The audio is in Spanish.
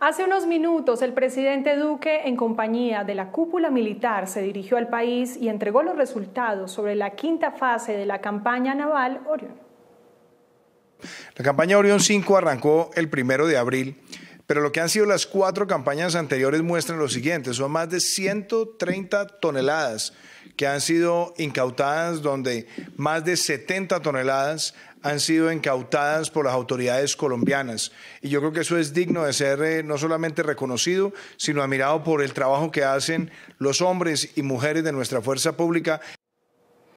Hace unos minutos, el presidente Duque, en compañía de la cúpula militar, se dirigió al país y entregó los resultados sobre la quinta fase de la campaña naval Orión. La campaña Orión 5 arrancó el primero de abril pero lo que han sido las cuatro campañas anteriores muestran lo siguiente, son más de 130 toneladas que han sido incautadas, donde más de 70 toneladas han sido incautadas por las autoridades colombianas. Y yo creo que eso es digno de ser eh, no solamente reconocido, sino admirado por el trabajo que hacen los hombres y mujeres de nuestra fuerza pública.